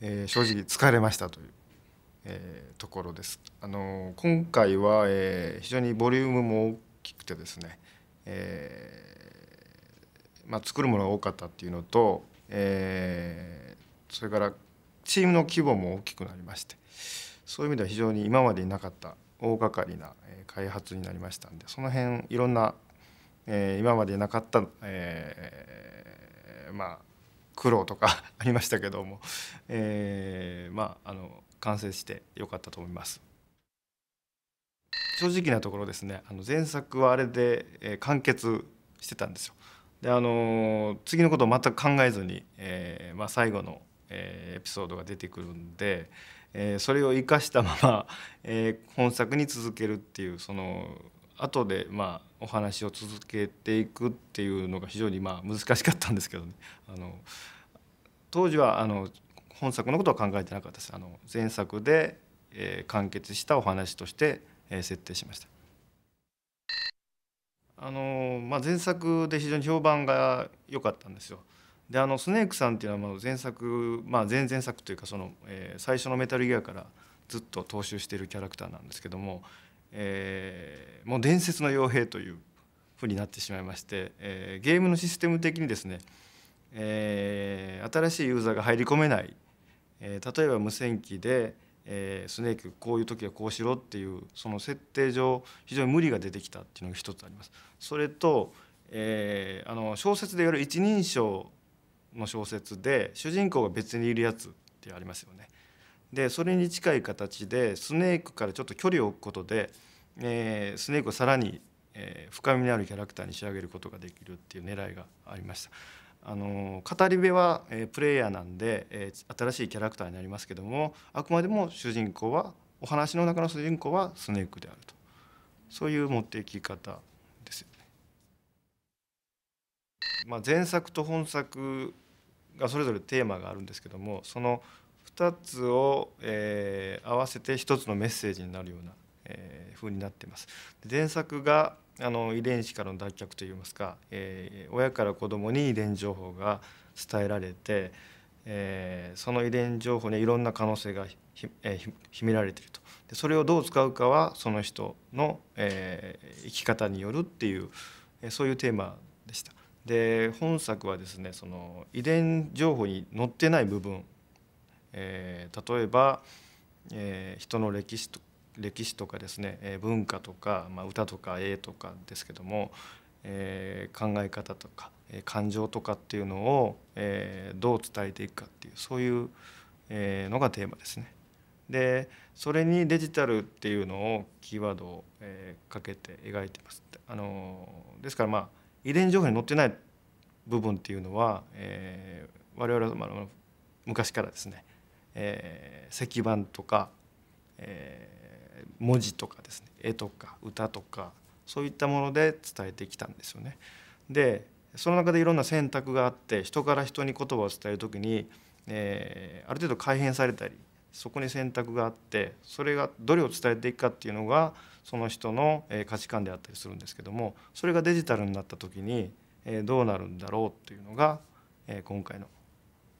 えー、正直疲れましたという、えー、ところです。あの今回は、えー、非常にボリュームも大きくてですね、えーまあ、作るものが多かったっていうのと、えー、それからチームの規模も大きくなりましてそういう意味では非常に今までになかった大掛かりな開発になりましたんでその辺いろんな、えー、今までなかった、えー、まあ苦労とか ありましたけども、えー、まああの完成してよかったと思います。正直なところですねあの前作はあれで、え完結してたんですよ。であの次のことを全く考えずに、えーまあ、最後の、えー、エピソードが出てくるんで、えー、それを生かしたまま、えー、本作に続けるっていうその後でまあお話を続けていくっていうのが非常にまあ難しかったんですけど、ね、あの当時はあの本作のことは考えてなかったですあの前作で、えー、完結したお話として、えー、設定しました。あのまあ、前作で非常に評判が良かったんですよ。であのスネークさんっていうのはまあ前作、まあ、前々作というかその、えー、最初の「メタルギア」からずっと踏襲しているキャラクターなんですけどもえー、もう伝説の傭兵というふうになってしまいまして、えー、ゲームのシステム的にですね、えー、新しいユーザーが入り込めない、えー、例えば無線機で、えー、スネークこういう時はこうしろっていうその設定上非常に無理が出てきたっていうのが一つあります。それと、えー、あの小説でやる一人称の小説で主人公が別にいるやつってありますよね。でそれに近い形でスネークからちょっと距離を置くことで、えー、スネークをさらに、えー、深みのあるキャラクターに仕上げることができるっていう狙いがありました。あの語り部は、えー、プレイヤーなんで、えー、新しいキャラクターになりますけどもあくまでも主人公はお話の中の主人公はスネークであるとそういう持っていき方ですよね。まあ、前作と本作がそれぞれテーマがあるんですけどもその2つを、えー、合わせて1つのメッセージになるような、えー、風になっています。前作があの遺伝子からの脱却といいますか、えー、親から子供に遺伝情報が伝えられて、えー、その遺伝情報にいろんな可能性がひ、えー、秘められているとでそれをどう使うかはその人の、えー、生き方によるっていう、えー、そういうテーマでした。で本作はですねその遺伝情報に載ってない部分えー、例えば、えー、人の歴史と歴史とかですね、えー、文化とか、まあ、歌とか絵とかですけども、えー、考え方とか、えー、感情とかっていうのを、えー、どう伝えていくかっていうそういう、えー、のがテーマですね。でそれにデジタルっていうのをキーワードを、えー、かけて描いてます。あのですからまあ遺伝情報に載ってない部分っていうのは、えー、我々は昔からですねえー、石板とか、えー、文字とかですね絵とか歌とかそういったもので伝えてきたんですよね。でその中でいろんな選択があって人から人に言葉を伝える時に、えー、ある程度改変されたりそこに選択があってそれがどれを伝えていくかっていうのがその人の価値観であったりするんですけどもそれがデジタルになった時にどうなるんだろうっていうのが今回の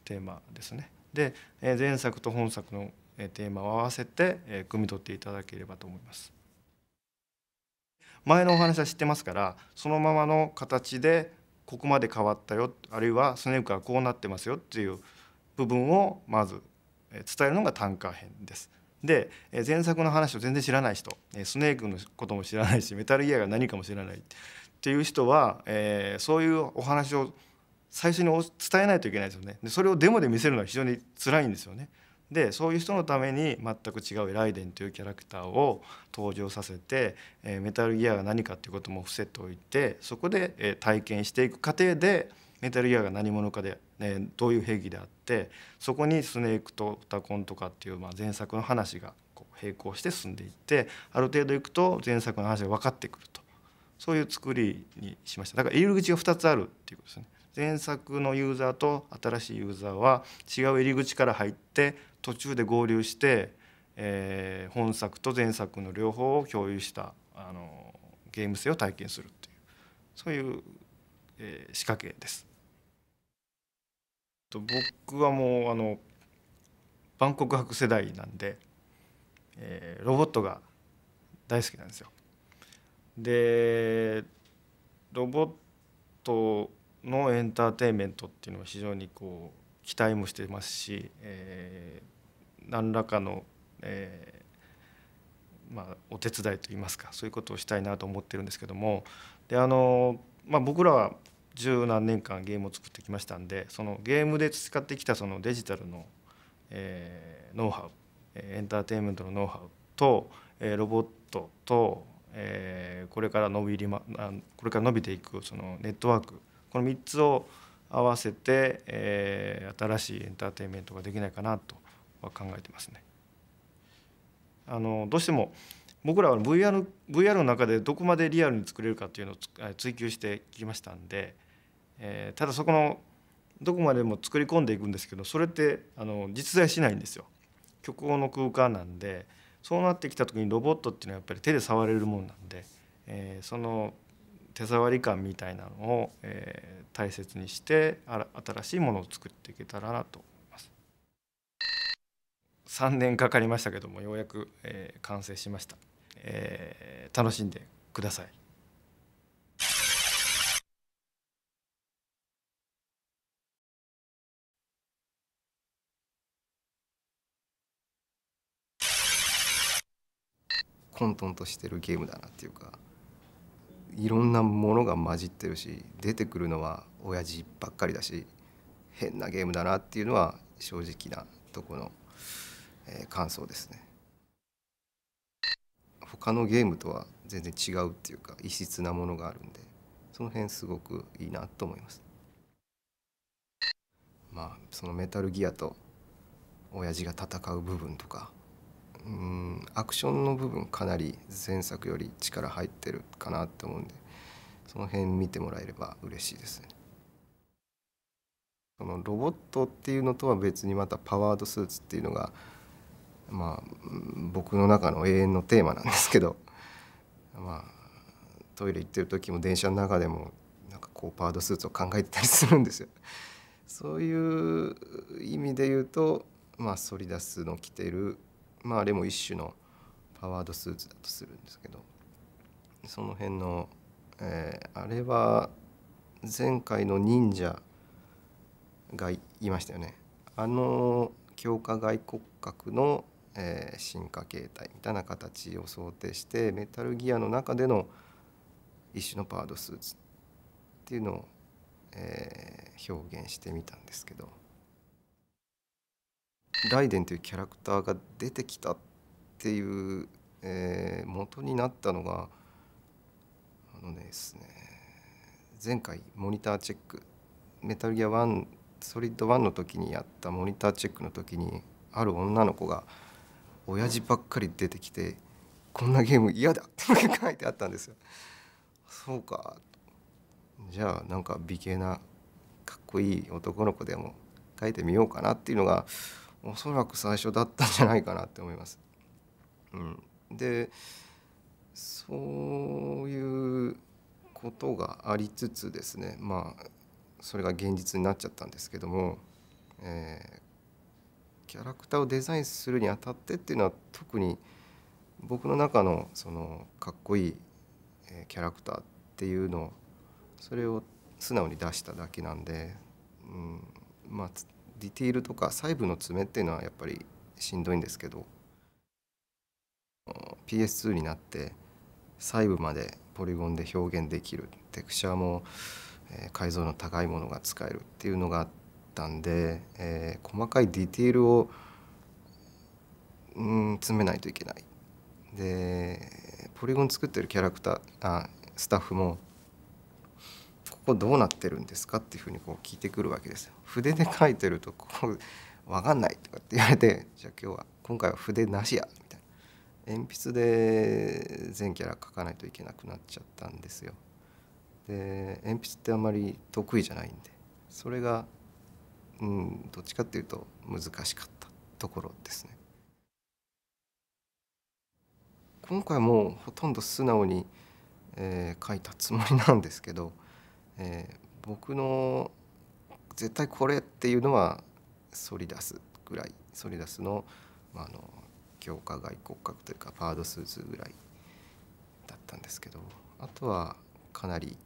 テーマですね。で、えー、前作と本作の、えー、テーマを合わせて、えー、汲み取っていただければと思います。前のお話は知ってますからそのままの形でここまで変わったよあるいはスネークはこうなってますよっていう部分をまず伝えるのが短歌編です。で前作の話を全然知らない人スネークのことも知らないしメタルギアが何かも知らないっていう人は、えー、そういうお話を最初に伝えないといけないですよねでそれをデモで見せるのは非常に辛いんですよねでそういう人のために全く違うエライデンというキャラクターを登場させて、えメタルギアが何かということも伏せておいてそこで、え体験していく過程でメタルギアが何者かで、ね、どういう兵器であってそこにスネークとオタコンとかっていう、まあ、前作の話がこう並行して進んでいってある程度いくと前作の話が分かってくるとそういう作りにしましただから入り口が2つあるっていうことですね。前作のユーザーと新しいユーザーは違う入り口から入って途中で合流して、えー、本作と前作の両方を共有したあのゲーム性を体験するっていうそういう、えー、仕掛けです。僕はもうあの万国博世代なんで、えー、ロボットが大好きなんですよ。でロボットのエンターテインメントっていうのは非常にこう期待もしてますし、えー、何らかの、えー、まあ、お手伝いといいますかそういうことをしたいなと思ってるんですけどもであの、まあ、僕らは十何年間ゲームを作ってきましたんでそのゲームで培ってきたそのデジタルの、えー、ノウハウエンターテインメントのノウハウと、えー、ロボットと、えー、これから伸びりまこれから伸びていくそのネットワークこの3つを合わせて、えー、新しいエンターテインメントができないかなとは考えてますね。あのどうしても僕らは VR の VR の中でどこまでリアルに作れるかというのを追求してきましたんで、えー、ただそこのどこまでも作り込んでいくんですけどそれってあの実在しないんですよ。虚構の空間なんでそうなってきた時にロボットっていうのはやっぱり手で触れるもんなんで、えー、その手触り感みたいなのを、えー、大切にして新しいものを作っていけたらなと思います3年かかりましたけどもようやく、えー、完成しました、えー、楽しんでください混沌としてるゲームだなっていうかいろんなものが混じってるし出てくるのは親父ばっかりだし変なゲームだなっていうのは正直なとこの、えー、感想ですね。他のゲームとは全然違うっていうか異質なものがあるんでその辺すごくいいなと思います。まあそのメタルギアと親父が戦う部分とかうんアクションの部分かなり前作より力入ってるかなって思うんでその辺見てもらえれば嬉しいですね。そのロボットっていうのとは別にまたパワードスーツっていうのがまあ僕の中の永遠のテーマなんですけど まあトイレ行ってる時も電車の中でもなんかこうパワードスーツを考えてたりするんですよ。そういう意味で言うと、まあ、ソリダスの着てるまああれも一種のパワードスーツだとするんですけどその辺の、えー、あれは前回の忍者がいましたよねあの強化外骨格の、えー、進化形態みたいな形を想定してメタルギアの中での一種のパワードスーツっていうのを、えー、表現してみたんですけどライデンというキャラクターが出てきたっていう、えー、元になったのがあのですね前回モニターチェックメタルギア1ソリッド1の時にやったモニターチェックの時にある女の子が親父ばっかり出てきて「こんなゲーム嫌だ」って書いてあったんですよ。そうかじゃあなんか美形なかっこいい男の子でも書いてみようかなっていうのがおそらく最初だったんじゃないかなって思います。うん、でそういうことがありつつですねまあそれが現実になっちゃったんですけども、えー、キャラクターをデザインするにあたってっていうのは特に僕の中のそのかっこいいキャラクターっていうのそれを素直に出しただけなんで、うん、まあディティールとか細部の爪っていうのはやっぱりしんどいんですけど PS2 になって細部までポリゴンで表現できるテクチャーも、え解像度の高いものが使えるっていうのがあったんで、えー、細かいディテールをうん詰めないといけない。でポリゴン作ってるキャラクターあスタッフもここどうなってるんですかっていうふうにこう聞いてくるわけですよ。筆で書いてるとこう分かんないとかって言われてじゃあ今日は今回は筆なしやみたいな鉛筆で全キャラ書かないといけなくなっちゃったんですよで鉛筆ってあんまり得意じゃないんでそれがうんどっちかっていうと難しかったところですね今回もほとんど素直に、えー、書いたつもりなんですけど、えー、僕の絶対これっていうのはソリダスぐらいソリダスの,、まあ、あの強化外骨格というかパードスーツぐらいだったんですけどあとはかなり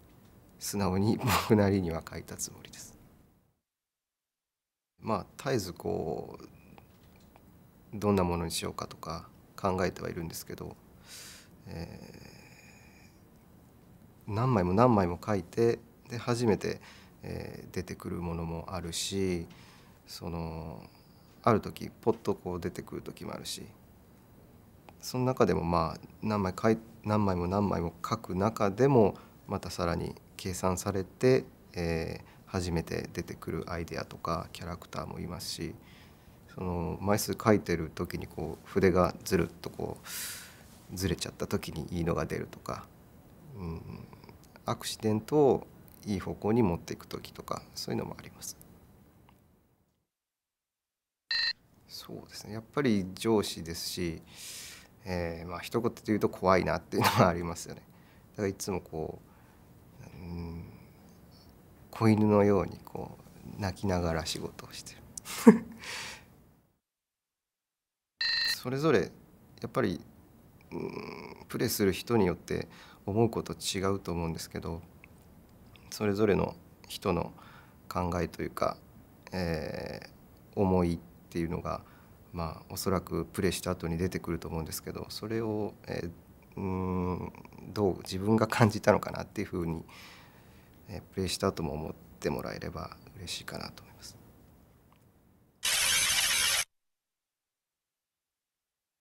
素直に僕なりには書いたつもりです。まあ、絶えずこうどんなものにしようかとか考えてはいるんですけど、えー、何枚も何枚も書いてで初めてえー、出てくるものもあるしそのある時ポッとこう出てくる時もあるしその中でもまあ何枚かい何枚も何枚も書く中でもまたさらに計算されて、えー、初めて出てくるアイデアとかキャラクターもいますしその枚数書いてる時にこう筆がずるっとこうずれちゃった時にいいのが出るとか、うん、アクシデントをいい方向に持っていく時とかそういうのもあります。そうですねやっぱり上司ですし、えー、まあ一言で言うと怖いなっていうのはありますよね。だからいつもこう、うん、子犬のようにこう泣きながら仕事をしてる。それぞれやっぱり、うん、プレーする人によって思うこと違うと思うんですけどそれぞれの人の考えというか、えー、思いっていうのが、まあ、おそらくプレーした後に出てくると思うんですけどそれを、えー、うんどう自分が感じたのかなっていうふうに、えー、プレーした後も思ってもらえれば嬉しいかなと思います。